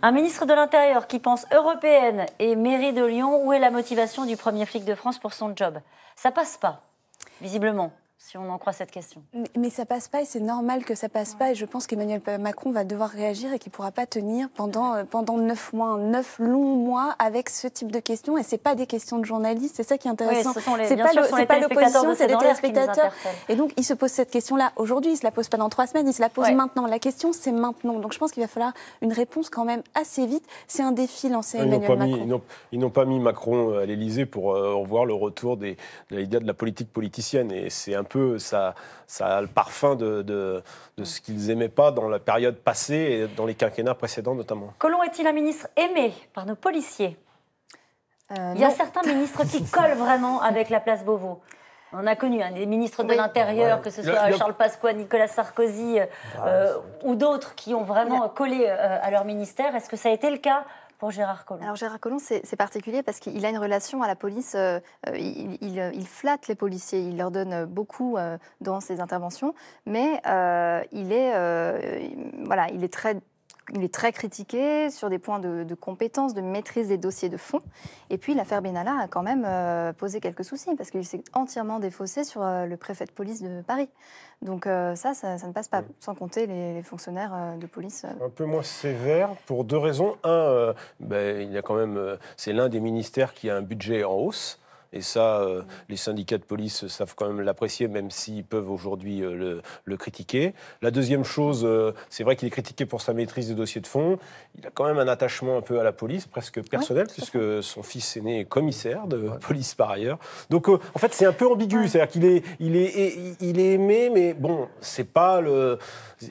Un ministre de l'Intérieur qui pense européenne et mairie de Lyon, où est la motivation du premier flic de France pour son job Ça passe pas, visiblement si on en croit cette question. Mais, ça ça passe pas et c'est normal que ça passe pas. Et je pense qu'Emmanuel Macron va devoir réagir et qu'il pourra pas tenir pendant, euh, pendant 9 mois, neuf longs mois avec ce type de questions. Et c'est pas des questions de journalistes, c'est ça qui est intéressant. Ce c'est ce pas l'opposition, c'est des téléspectateurs. Et donc il se pose cette question-là aujourd'hui, il se la pose pas dans trois semaines, il se la pose maintenant. La question c'est maintenant. Donc je pense qu'il va falloir une réponse quand même assez vite. C'est un défi lancé à Emmanuel Macron. ils n'ont pas mis Macron euh, à l'Elysée pour euh, revoir le retour de de la politique politicienne. Et c'est un peu, ça, ça a le parfum de, de, de ce qu'ils n'aimaient pas dans la période passée et dans les quinquennats précédents notamment. Colomb est-il un ministre aimé par nos policiers euh, Il y a certains ministres qui collent vraiment avec la place Beauvau. On a connu hein, des ministres de l'Intérieur, que ce soit Charles Pasqua, Nicolas Sarkozy euh, ou d'autres qui ont vraiment collé euh, à leur ministère. Est-ce que ça a été le cas pour Gérard Collomb Alors Gérard Collomb, c'est particulier parce qu'il a une relation à la police, euh, euh, il, flatte les policiers, il leur donne beaucoup euh, dans ses interventions, mais il, est, voilà, il est très il est très critiqué sur des points de, compétence, de maîtrise des dossiers de fond. Et puis l'affaire Benalla a quand même euh, posé quelques soucis parce qu'il s'est entièrement défaussé sur euh, le préfet de police de Paris. Donc euh, ça, ça, ne passe pas, sans compter les, fonctionnaires de police. Un peu moins sévère pour deux raisons. Un, ben, il y a quand même, c'est l'un des ministères qui a un budget en hausse. Et ça, euh, les syndicats de police savent quand même l'apprécier, même s'ils peuvent aujourd'hui euh, le, critiquer. La deuxième chose, euh, c'est vrai qu'il est critiqué pour sa maîtrise des dossiers de fonds. Il a quand même un attachement un peu à la police, presque personnel, puisque son fils aîné est commissaire de police par ailleurs. Donc, en fait, c'est un peu ambigu. C'est-à-dire qu'il est, il est, il est aimé, mais bon, c'est pas le,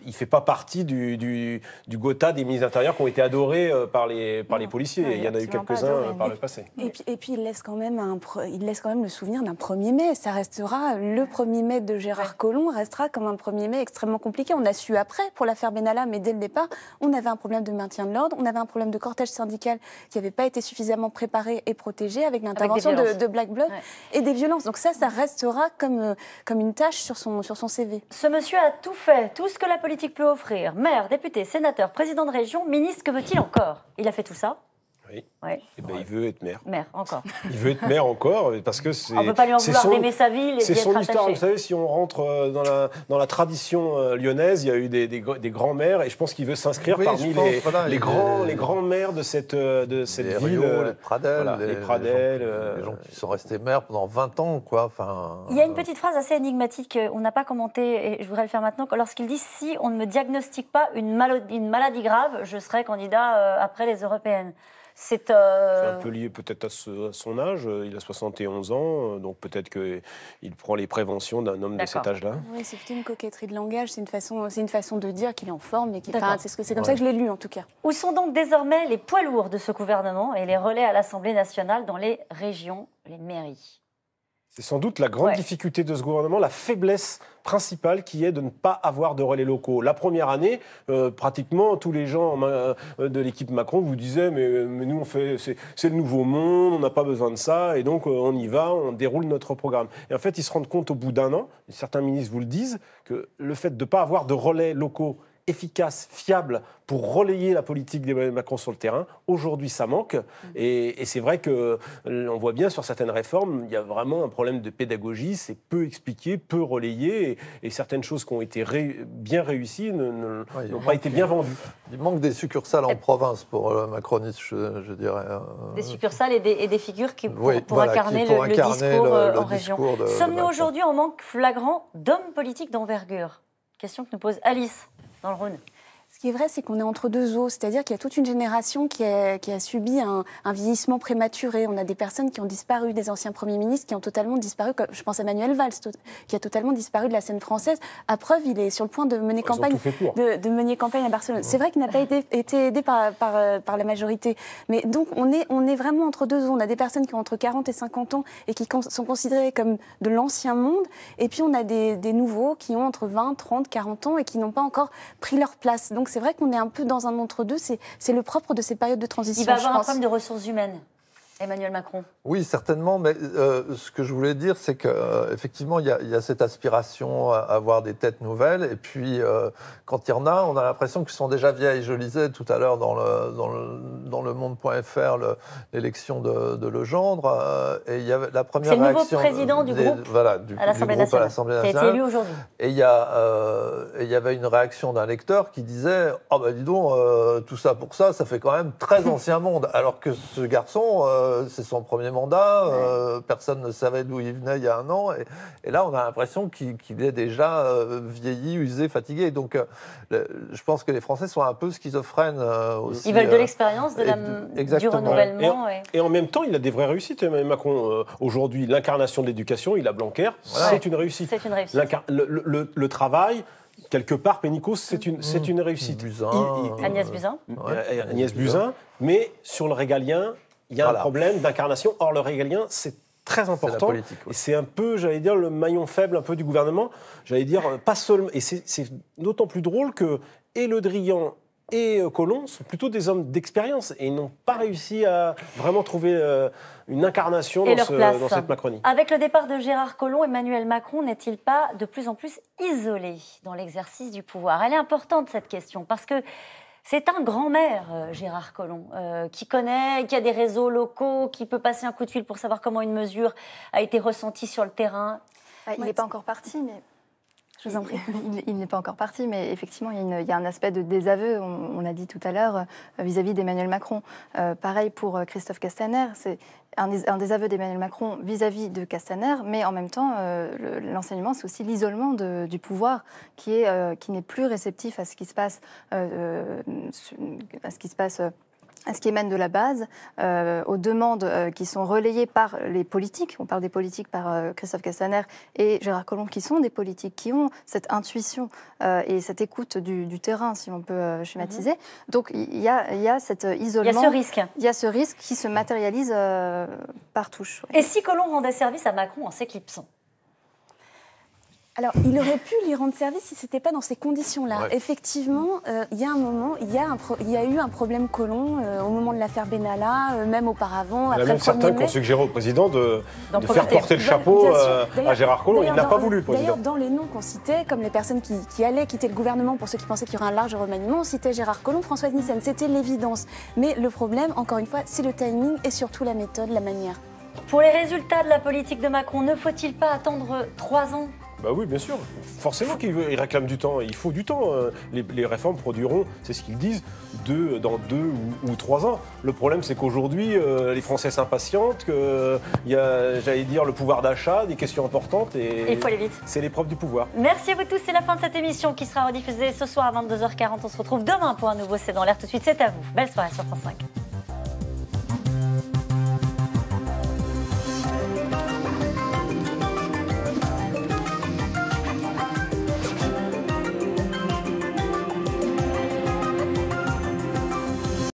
il fait pas partie du, du, du Gotha des ministres intérieurs qui ont été adorés par les, par les policiers. il y en a eu quelques-uns par le passé. Et puis, et puis, il laisse quand même un il laisse quand même le souvenir d'un 1er mai. Ça restera, le 1er mai de Gérard ouais. Collomb restera comme un 1er mai extrêmement compliqué. On a su après pour l'affaire Benalla, mais dès le départ, on avait un problème de maintien de l'ordre, on avait un problème de cortège syndical qui n'avait pas été suffisamment préparé et protégé avec l'intervention de, Black Bloc et des violences. Donc ça, ça restera comme, euh, comme une tâche sur son, sur son CV. Ce monsieur a tout fait, tout ce que la politique peut offrir. Maire, député, sénateur, président de région, ministre, que veut-il encore Il a fait tout ça oui. Et eh ben, il veut être maire. Maire, encore. Il veut être maire encore, euh, parce que c'est. On ne peut pas lui en vouloir son, sa ville C'est son histoire. Vous savez, si on rentre euh, dans la, dans la tradition euh, lyonnaise, il y a eu des, des, grands-mères, et je pense qu'il veut s'inscrire parmi les, les, grands, les mères de cette, de cette ville. les Pradel, les, Gens, qui sont restés maires pendant 20 ans, quoi. Enfin, il y a une petite phrase assez énigmatique, qu'on n'a pas commentée et je voudrais le faire maintenant, lorsqu'il dit si on ne me diagnostique pas une maladie grave, je serai candidat après les européennes. Euh, c'est un peu lié peut-être à, son âge. Il a 71 ans, euh, donc peut-être qu'il prend les préventions d'un homme de cet âge-là. Oui, c'est une coquetterie de langage. C'est une façon, une façon de dire qu'il est en forme et qu'il. c'est comme ça que je l'ai lu en tout cas. Où sont donc désormais les poids lourds de ce gouvernement et les relais à l'Assemblée nationale dans les régions, les mairies c'est sans doute la grande difficulté de ce gouvernement, la faiblesse principale qui est de ne pas avoir de relais locaux. La première année, euh, pratiquement tous les gens euh, de l'équipe Macron vous disaient mais, euh, nous on fait c'est le nouveau monde, on n'a pas besoin de ça et donc on y va, on déroule notre programme. Et en fait, ils se rendent compte au bout d'un an, certains ministres vous le disent, que le fait de ne pas avoir de relais locaux efficace, fiable pour relayer la politique d'Emmanuel Macron sur le terrain. Aujourd'hui, ça manque. Et, c'est vrai que euh, on voit bien sur certaines réformes, il y a vraiment un problème de pédagogie. C'est peu expliqué, peu relayé. Et, certaines choses qui ont été bien réussies n'ont pas été bien vendues. Il manque des succursales en province pour le euh, je, dirais. Hein. Des succursales et des, figures qui, pour, incarner, le, discours en région. Sommes-nous aujourd'hui en manque flagrant d'hommes politiques d'envergure Question que nous pose Alice dans le Rhône. Ce qui est vrai, c'est qu'on est entre deux eaux, c'est-à-dire qu'il y a toute une génération qui a, subi un, vieillissement prématuré. On a des personnes qui ont disparu, des anciens premiers ministres qui ont totalement disparu. Je pense à Manuel Valls, qui a totalement disparu de la scène française. À preuve, il est sur le point de mener campagne, de, mener campagne à Barcelone. C'est vrai qu'il n'a pas été, été aidé par, euh, par, la majorité, mais donc on est, on est vraiment entre deux eaux. On a des personnes qui ont entre 40 et 50 ans et qui sont considérées comme de l'ancien monde, et puis on a des, des nouveaux qui ont entre 20, 30, 40 ans et qui n'ont pas encore pris leur place. Donc c'est vrai qu'on est un peu dans un entre-deux. C'est le propre de ces périodes de transition. Il va avoir un problème de ressources humaines. Emmanuel Macron. Oui, certainement, mais euh, ce que je voulais dire, c'est qu'effectivement, euh, il y, a cette aspiration à avoir des têtes nouvelles, et puis euh, quand il y en a, on a l'impression qu'ils sont déjà vieilles. Je lisais tout à l'heure dans le, dans le, monde.fr l'élection de, Legendre, et il y avait la première C'est le nouveau président du groupe à l'Assemblée nationale, qui a élu aujourd'hui. Et il y, avait une réaction d'un lecteur qui disait « Ah oh, ben dis donc, tout ça pour ça, ça fait quand même très ancien monde », alors que ce garçon euh, c'est son premier mandat, euh, personne ne savait d'où il venait il y a un an, et, là on a l'impression qu'il est déjà euh, vieilli, usé, fatigué. Donc je pense que les Français sont un peu schizophrènes aussi. Ils veulent de l'expérience, de, du renouvellement. Et, en, même temps, il a des vraies réussites, Macron. Aujourd'hui, l'incarnation de l'éducation, il a Blanquer, c'est une réussite. Une Le, travail quelque part, Pénicaud, c'est une, c'est mmh. une réussite. Agnès Buzyn. Agnès Buzyn, mais sur le régalien, il y a un problème d'incarnation. Or, le régalien, c'est très important. Et c'est un peu, j'allais dire, le maillon faible un peu du gouvernement. J'allais dire, euh, pas seulement. Et c'est d'autant plus drôle que et Le Drian et Colomb sont plutôt des hommes d'expérience et ils n'ont pas réussi à vraiment trouver euh, une incarnation dans, dans, cette Macronie. Avec le départ de Gérard Collomb, Emmanuel Macron n'est-il pas de plus en plus isolé dans l'exercice du pouvoir Elle est importante cette question parce que c'est un grand-mère, euh, Gérard Collomb, euh, qui connaît, qui a des réseaux locaux, qui peut passer un coup de fil pour savoir comment une mesure a été ressentie sur le terrain. Il n'est pas encore parti, mais je vous en prie. Il, n'est pas encore parti, mais effectivement, il y, a, un aspect de désaveu, on, l'a dit tout à l'heure, euh, vis-à-vis d'Emmanuel Macron. Euh, pareil pour euh, Christophe Castaner, c'est un, désaveu d'Emmanuel Macron vis-à-vis de Castaner, mais en même temps, l'enseignement, c'est aussi l'isolement du pouvoir qui n'est plus réceptif à ce qui se passe, à ce qui se passe à ce qui émane de la base, euh, aux demandes euh, qui sont relayées par les politiques. On parle des politiques par euh, Christophe Castaner et Gérard Collomb, qui sont des politiques qui ont cette intuition et cette écoute du, terrain, si on peut schématiser. Mhm. Donc il y a, y a cet isolement. Il y a ce risque. Il y a ce risque qui se matérialise par touche. Et si Collomb rendait service à Macron en s'éclipsant alors, il aurait pu lui rendre service si ce n'était pas dans ces conditions-là. Effectivement, euh, il y a un moment, il y, a eu un problème colon euh, au moment de l'affaire Benalla, euh, même auparavant. Il y a même certains qui ont suggéré au président de, faire porter le chapeau à Gérard Collomb. Il n'a pas voulu. D'ailleurs, dans les noms qu'on citait, comme les personnes qui, allaient quitter le gouvernement pour ceux qui pensaient qu'il y aurait un large remaniement, on citait Gérard Collomb, Françoise Nissen. C'était l'évidence. Mais le problème, encore une fois, c'est le timing et surtout la méthode, la manière. Pour les résultats de la politique de Macron, ne faut-il pas attendre trois ans bah oui, bien sûr. Forcément qu'ils réclament du temps. Il faut du temps. Hein. Les, réformes produiront, c'est ce qu'ils disent, deux, dans deux ou, trois ans. Le problème, c'est qu'aujourd'hui, euh, les Français s'impatientent, qu'il y a, j'allais dire, le pouvoir d'achat, des questions importantes. Et il faut aller vite. C'est l'épreuve du pouvoir. Merci à vous tous. C'est la fin de cette émission qui sera rediffusée ce soir à 22h40. On se retrouve demain pour un nouveau C'est dans l'air. Tout de suite, c'est à vous. Belle soirée sur France 5.